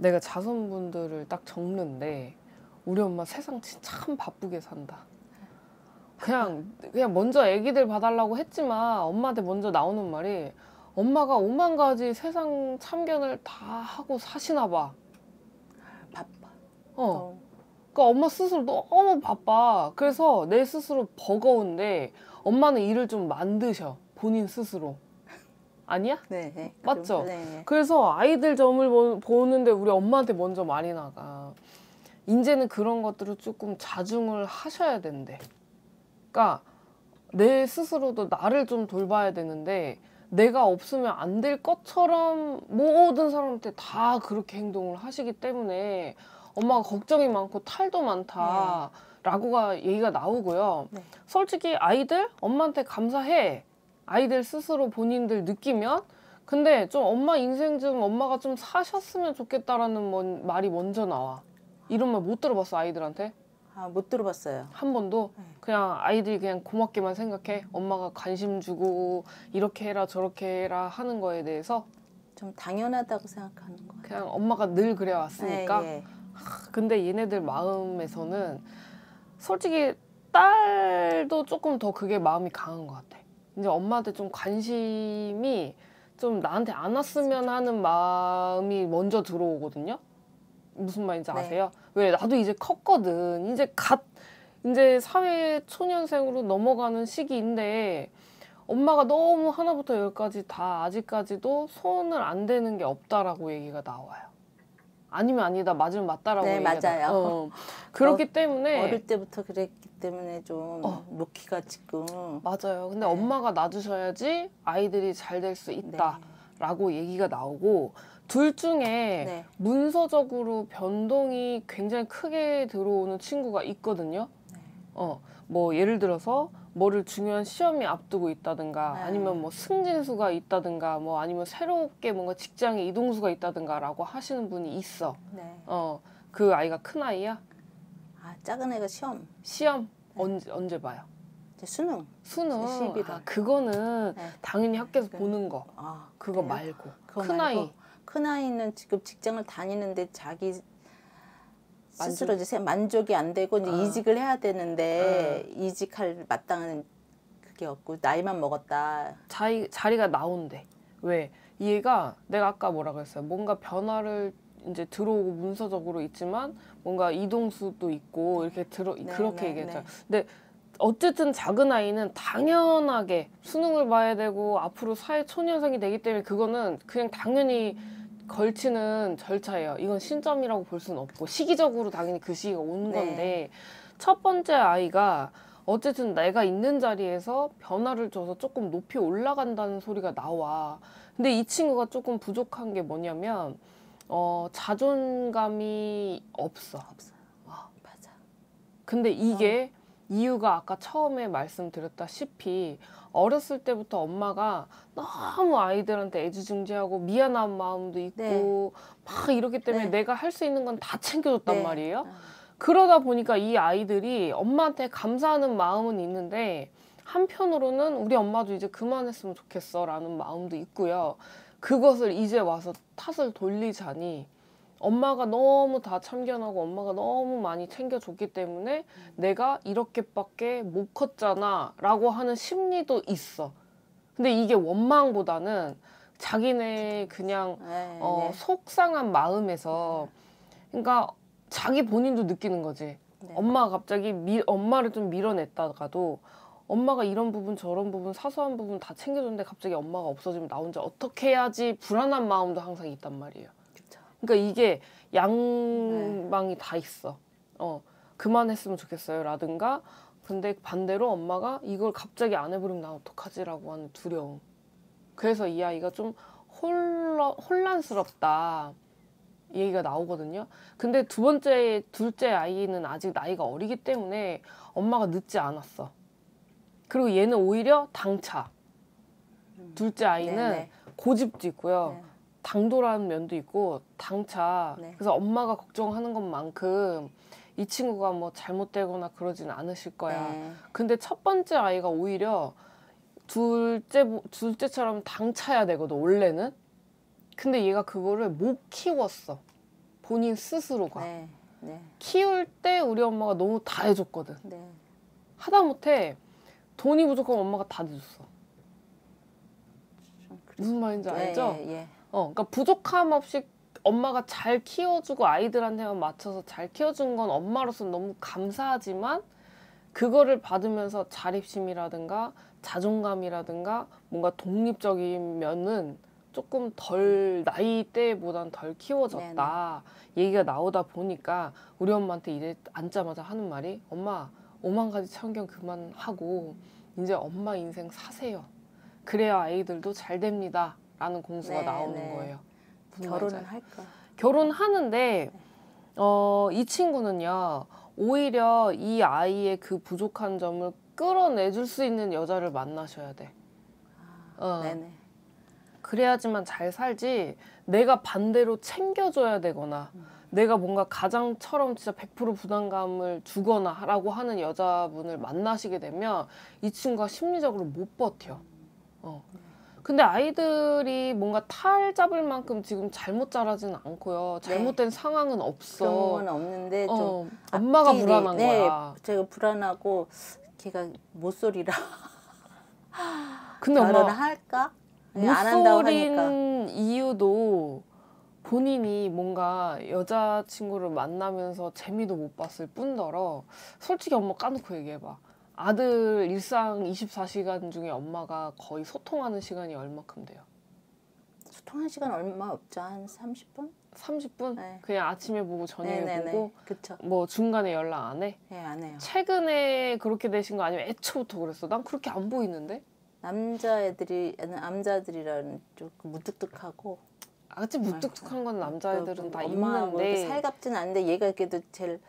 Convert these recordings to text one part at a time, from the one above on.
내가 자손분들을 딱 적는데 우리 엄마 세상 참 바쁘게 산다. 그냥 그냥 먼저 아기들 봐달라고 했지만 엄마한테 먼저 나오는 말이 엄마가 오만 가지 세상 참견을 다 하고 사시나 봐. 바빠. 어. 어. 그러니까 엄마 스스로 너무 바빠. 그래서 내 스스로 버거운데 엄마는 일을 좀 만드셔. 본인 스스로. 아니야? 네, 네. 맞죠? 네, 네. 그래서 아이들 점을 보는데 우리 엄마한테 먼저 많이 나가. 이제는 그런 것들을 조금 자중을 하셔야 되는데. 그러니까 내 스스로도 나를 좀 돌봐야 되는데 내가 없으면 안 될 것처럼 모든 사람한테 다 그렇게 행동을 하시기 때문에 엄마가 걱정이 많고 탈도 많다라고가 네. 얘기가 나오고요. 네. 솔직히 아이들 엄마한테 감사해. 아이들 스스로 본인들 느끼면 근데 좀 엄마 인생 중 엄마가 좀 사셨으면 좋겠다라는 뭐, 말이 먼저 나와. 이런 말 못 들어봤어 아이들한테? 아, 못 들어봤어요. 한 번도? 네. 그냥 아이들이 그냥 고맙게만 생각해. 엄마가 관심 주고 이렇게 해라 저렇게 해라 하는 거에 대해서 좀 당연하다고 생각하는 거예요. 그냥 엄마가 늘 그래 왔으니까. 네, 예. 근데 얘네들 마음에서는 솔직히 딸도 조금 더 그게 마음이 강한 것 같아. 이제 엄마한테 좀 관심이 좀 나한테 안 아, 왔으면 하는 마음이 먼저 들어오거든요. 무슨 말인지 네. 아세요? 네. 왜 나도 이제 컸거든. 이제 갓 이제 사회 초년생으로 넘어가는 시기인데 엄마가 너무 하나부터 열까지 다 아직까지도 손을 안 대는 게 없다라고 얘기가 나와요. 아니면 아니다 맞으면 맞다라고 네 맞아요 어. 그렇기 어, 때문에 어릴 때부터 그랬기 때문에 좀 어. 로키가 지금 맞아요 근데 네. 엄마가 놔주셔야지 아이들이 잘 될수 네. 있다라고 네. 얘기가 나오고 둘 중에 네. 문서적으로 변동이 굉장히 크게 들어오는 친구가 있거든요 네. 어뭐 예를 들어서 뭐를 중요한 시험이 앞두고 있다든가 네. 아니면 뭐 승진수가 있다든가 뭐 아니면 새롭게 뭔가 직장에 이동수가 있다든가라고 하시는 분이 있어. 네. 어, 그 아이가 큰 아이야? 아, 작은 애가 시험. 시험 네. 언제 언제 봐요? 이제 수능. 수능. 1 2 아, 그거는 네. 당연히 학교에서 네. 보는 거. 아, 그거 그래요? 말고 큰 아이. 큰 아이는 지금 직장을 다니는데 자기 스스로 이제 만족이 안 되고 이제 아. 이직을 해야 되는데 아. 이직할 마땅한 그게 없고 나이만 먹었다. 자리 자리가 나온대. 왜? 얘가 내가 아까 뭐라 그랬어요. 뭔가 변화를 이제 들어오고 문서적으로 있지만 뭔가 이동수도 있고 이렇게 들어 네, 그렇게 네, 얘기했잖 네. 근데 어쨌든 작은 아이는 당연하게 수능을 봐야 되고 앞으로 사회 초년생이 되기 때문에 그거는 그냥 당연히 음. 걸치는 절차예요. 이건 신점이라고 볼 수는 없고 시기적으로 당연히 그 시기가 온 네. 건데 네. 첫 번째 아이가 어쨌든 내가 있는 자리에서 변화를 줘서 조금 높이 올라간다는 소리가 나와. 근데 이 친구가 조금 부족한 게 뭐냐면 어 자존감이 없어. 없어 와, 맞아. 근데 이게 어. 이유가 아까 처음에 말씀드렸다시피 어렸을 때부터 엄마가 너무 아이들한테 애지중지하고 미안한 마음도 있고 네. 막 이렇기 때문에 네. 내가 할 수 있는 건 다 챙겨줬단 네. 말이에요. 아. 그러다 보니까 이 아이들이 엄마한테 감사하는 마음은 있는데 한편으로는 우리 엄마도 이제 그만했으면 좋겠어라는 마음도 있고요. 그것을 이제 와서 탓을 돌리자니 엄마가 너무 다 참견하고 엄마가 너무 많이 챙겨줬기 때문에 음. 내가 이렇게밖에 못 컸잖아 라고 하는 심리도 있어. 근데 이게 원망보다는 자기네 그냥 네, 어, 네. 속상한 마음에서 그러니까 자기 본인도 느끼는 거지. 네. 엄마가 갑자기 미, 엄마를 좀 밀어냈다가도 엄마가 이런 부분 저런 부분 사소한 부분 다 챙겨줬는데 갑자기 엄마가 없어지면 나 혼자 어떻게 해야지 불안한 마음도 항상 있단 말이에요. 그러니까 이게 양방이 네. 다 있어. 어, 그만했으면 좋겠어요. 라든가, 근데 반대로 엄마가 이걸 갑자기 안 해버리면 나 어떡하지라고 하는 두려움. 그래서 이 아이가 좀 혼란, 혼란스럽다. 얘기가 나오거든요. 근데 두 번째, 둘째 아이는 아직 나이가 어리기 때문에 엄마가 늦지 않았어. 그리고 얘는 오히려 당차. 음. 둘째 아이는 네네. 네. 고집도 있고요. 네. 당도라는 면도 있고 당차 네. 그래서 엄마가 걱정하는 것만큼 이 친구가 뭐 잘못되거나 그러진 않으실 거야. 네. 근데 첫 번째 아이가 오히려 둘째 둘째처럼 당차야 되거든 원래는. 근데 얘가 그거를 못 키웠어. 본인 스스로가 네. 네. 키울 때 우리 엄마가 너무 다 해줬거든. 네. 하다못해 돈이 부족하면 엄마가 다 해줬어. 무슨 말인지 예, 알죠? 예, 예. 어, 그니까 부족함 없이 엄마가 잘 키워주고 아이들한테만 맞춰서 잘 키워준 건 엄마로서 는 너무 감사하지만 그거를 받으면서 자립심이라든가 자존감이라든가 뭔가 독립적인 면은 조금 덜 나이 때보단 덜 키워졌다 네네. 얘기가 나오다 보니까 우리 엄마한테 이제 앉자마자 하는 말이 엄마 오만 가지 참경 그만하고 이제 엄마 인생 사세요 그래야 아이들도 잘 됩니다 라는 공수가 네, 나오는 네. 거예요. 음, 결혼은 할까? 결혼하는데 어, 이 친구는요. 오히려 이 아이의 그 부족한 점을 끌어내줄 수 있는 여자를 만나셔야 돼. 아, 어. 네네. 그래야지만 잘 살지 내가 반대로 챙겨줘야 되거나 음. 내가 뭔가 가장처럼 진짜 100% 부담감을 주거나 라고 하는 여자분을 만나시게 되면 이 친구가 심리적으로 못 버텨. 어. 음. 근데 아이들이 뭔가 탈 잡을 만큼 지금 잘못 자라진 않고요. 네. 잘못된 네. 상황은 없어. 그런 건 없는데 어, 좀 엄마가 앞뒤, 불안한 네, 거야. 제가 불안하고 걔가 모쏠이라 근데 엄마 할까? 모쏠인 이유도 본인이 뭔가 여자친구를 만나면서 재미도 못 봤을 뿐더러 솔직히 엄마 까놓고 얘기해봐. 아들 일상 24시간 중에 엄마가 거의 소통하는 시간이 얼마큼 돼요? 소통하는 시간 얼마 없죠? 한 30분? 30분? 네. 그냥 아침에 보고 저녁에 네네네. 네, 네. 보고 그쵸. 뭐 중간에 연락 안 해? 네, 안 해요. 최근에 그렇게 되신 거 아니면 애초부터 그랬어? 난 그렇게 안 보이는데? 남자애들이 남자들이라는 좀 그 무뚝뚝하고 아, 그 무뚝뚝한 건 남자애들은 다 있는데 살갑진 않은데 얘가 그래도 제일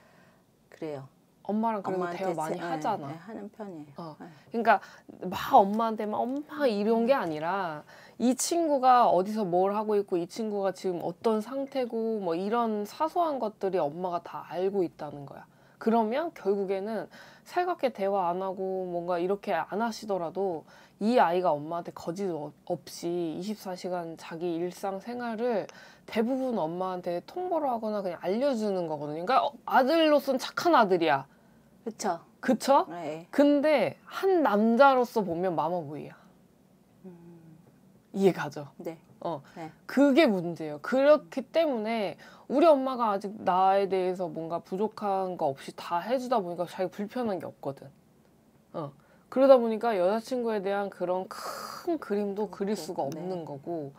그래요. 엄마랑 그래도 대화 많이 제, 네, 하잖아. 네, 하는 편이에요. 어. 네. 그러니까 막 엄마한테 막 엄마 이런 게 아니라 이 친구가 어디서 뭘 하고 있고 이 친구가 지금 어떤 상태고 뭐 이런 사소한 것들이 엄마가 다 알고 있다는 거야. 그러면 결국에는 살갑게 대화 안 하고 뭔가 이렇게 안 하시더라도 이 아이가 엄마한테 거짓 없이 24시간 자기 일상 생활을 대부분 엄마한테 통보를 하거나 그냥 알려주는 거거든요. 그러니까 아들로서는 착한 아들이야. 그쵸. 그쵸? 네. 근데 한 남자로서 보면 마마보이야. 음... 이해 가죠? 네. 어. 네. 그게 문제예요. 그렇기 때문에 우리 엄마가 아직 나에 대해서 뭔가 부족한 거 없이 다 해주다 보니까 자기 불편한 게 없거든. 어. 그러다 보니까 여자친구에 대한 그런 큰 그림도 그릴 음, 수가 없는 네. 거고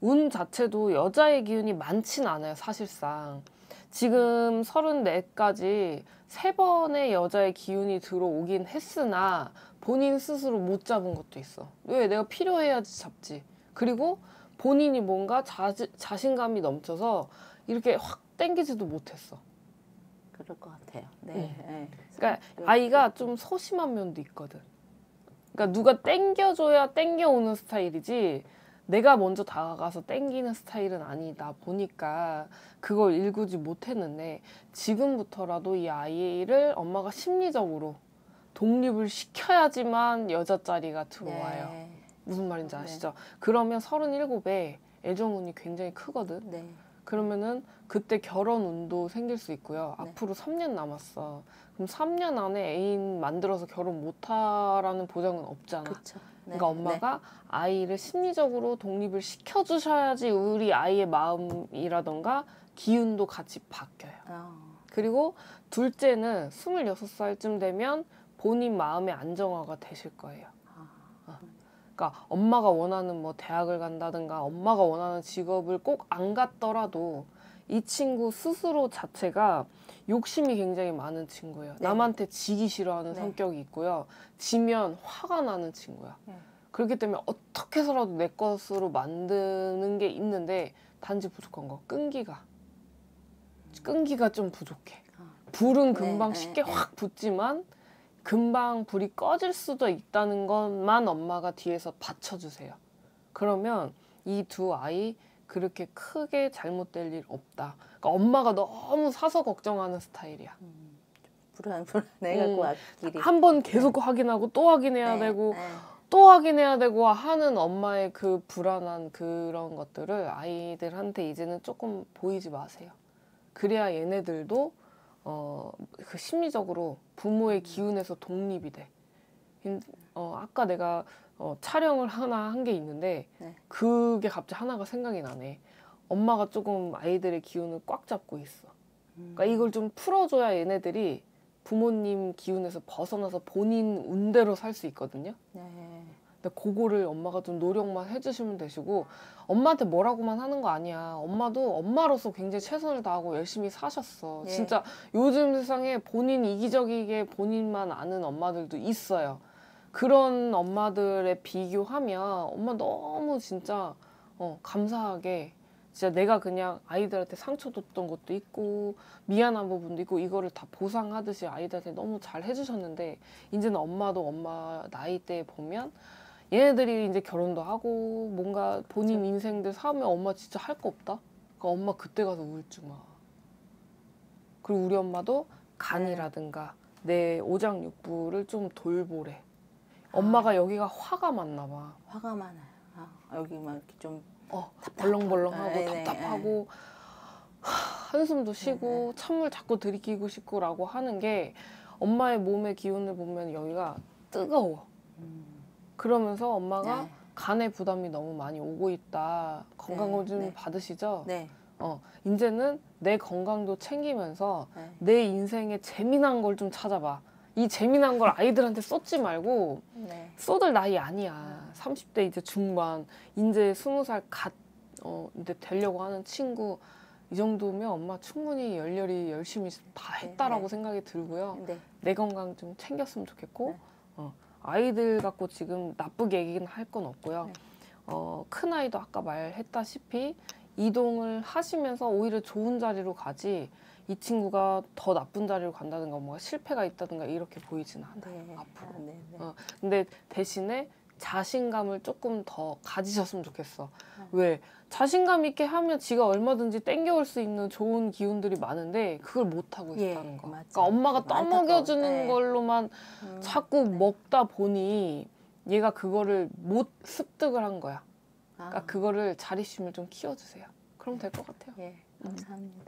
운 자체도 여자의 기운이 많진 않아요 사실상 지금 34까지 세 번의 여자의 기운이 들어오긴 했으나 본인 스스로 못 잡은 것도 있어 왜 내가 필요해야지 잡지 그리고 본인이 뭔가 자, 자신감이 넘쳐서 이렇게 확 땡기지도 못했어. 그럴 것 같아요. 네. 네. 네. 그러니까 아이가 좀 소심한 면도 있거든. 그러니까 누가 땡겨줘야 땡겨오는 스타일이지 내가 먼저 다가가서 땡기는 스타일은 아니다 보니까 그걸 일구지 못했는데 지금부터라도 이 아이를 엄마가 심리적으로 독립을 시켜야지만 여자자리가 들어와요. 네. 무슨 말인지 네. 아시죠? 그러면 37에 애정운이 굉장히 크거든. 네. 그러면은 그때 결혼 운도 생길 수 있고요. 네. 앞으로 3년 남았어. 그럼 3년 안에 애인 만들어서 결혼 못하라는 보장은 없잖아. 그쵸. 네. 그러니까 네. 엄마가 네. 아이를 심리적으로 독립을 시켜주셔야지 우리 아이의 마음이라던가 기운도 같이 바뀌어요. 어. 그리고 둘째는 26살쯤 되면 본인 마음의 안정화가 되실 거예요. 그러니까 엄마가 원하는 뭐 대학을 간다든가 엄마가 원하는 직업을 꼭 안 갔더라도 이 친구 스스로 자체가 욕심이 굉장히 많은 친구예요. 네. 남한테 지기 싫어하는 네. 성격이 있고요. 지면 화가 나는 친구야. 네. 그렇기 때문에 어떻게 해서라도 내 것으로 만드는 게 있는데 단지 부족한 거 끈기가 음. 끈기가 좀 부족해. 아. 불은 네. 금방 네. 쉽게 확 붙지만 금방 불이 꺼질 수도 있다는 것만 엄마가 뒤에서 받쳐주세요. 그러면 이 두 아이 그렇게 크게 잘못될 일 없다. 그러니까 엄마가 너무 사서 걱정하는 스타일이야. 음, 불안 불안해갖고 그 음, 한번 계속 네. 확인하고 또 확인해야 네, 되고 네. 또 확인해야 되고 하는 엄마의 그 불안한 그런 것들을 아이들한테 이제는 조금 보이지 마세요. 그래야 얘네들도 어, 그 심리적으로 부모의 기운에서 독립이 돼. 어, 아까 내가 어, 촬영을 하나 한 게 있는데 네. 그게 갑자기 하나가 생각이 나네. 엄마가 조금 아이들의 기운을 꽉 잡고 있어. 그러니까 음. 그러니까 이걸 좀 풀어줘야 얘네들이 부모님 기운에서 벗어나서 본인 운대로 살 수 있거든요. 네. 근데 그거를 엄마가 좀 노력만 해주시면 되시고 엄마한테 뭐라고만 하는 거 아니야. 엄마도 엄마로서 굉장히 최선을 다하고 열심히 사셨어. 예. 진짜 요즘 세상에 본인 이기적이게 본인만 아는 엄마들도 있어요. 그런 엄마들에 비교하면 엄마 너무 진짜 어, 감사하게 진짜 내가 그냥 아이들한테 상처 줬던 것도 있고 미안한 부분도 있고 이거를 다 보상하듯이 아이들한테 너무 잘 해주셨는데 이제는 엄마도 엄마 나이 때 보면 얘네들이 이제 결혼도 하고 뭔가 본인 인생들 사면 엄마 진짜 할 거 없다. 그러니까 엄마 그때 가서 우울증 와. 그리고 우리 엄마도 간이라든가 내 오장육부를 좀 돌보래. 엄마가 아. 여기가 화가 많나 봐. 화가 많아요. 아, 여기 막 이렇게 좀 어, 벌렁벌렁하고 네, 네 답답하고 네네. 하, 한숨도 쉬고 네네. 네. 찬물 자꾸 들이키고 싶고라고 하는 게 엄마의 몸의 기운을 보면 여기가 뜨거워. 음. 그러면서 엄마가 네. 간에 부담이 너무 많이 오고 있다. 건강검진 네, 네. 받으시죠? 네. 어, 이제는 내 건강도 챙기면서 네. 내 인생에 재미난 걸 좀 찾아봐. 이 재미난 걸 아이들한테 쏟지 말고 네. 쏟을 나이 아니야. 삼십 대 이제 중반, 이제 스무 살갓 어, 이제 되려고 하는 친구 이 정도면 엄마 충분히 열렬히 열심히 다 네, 했다라고 네. 생각이 들고요. 내 건강 좀 챙겼으면 좋겠고. 어. 아이들 갖고 지금 나쁘게 얘기는 할 건 없고요. 네. 어, 큰 아이도 아까 말했다시피 이동을 하시면서 오히려 좋은 자리로 가지 이 친구가 더 나쁜 자리로 간다든가 뭔가 실패가 있다든가 이렇게 보이지는 않아요. 네. 앞으로. 아, 네, 네. 어, 근데 대신에 자신감을 조금 더 가지셨으면 좋겠어. 어. 왜? 자신감 있게 하면 지가 얼마든지 땡겨올 수 있는 좋은 기운들이 많은데 그걸 못 하고 예, 있다는 예, 거. 그러니까 엄마가 떠먹여주는 네. 걸로만 음, 자꾸 네. 먹다 보니 얘가 그거를 못 습득을 한 거야. 그러니까 아. 그거를 자립심을 좀 키워주세요. 그럼 될 것 같아요. 예, 음. 감사합니다.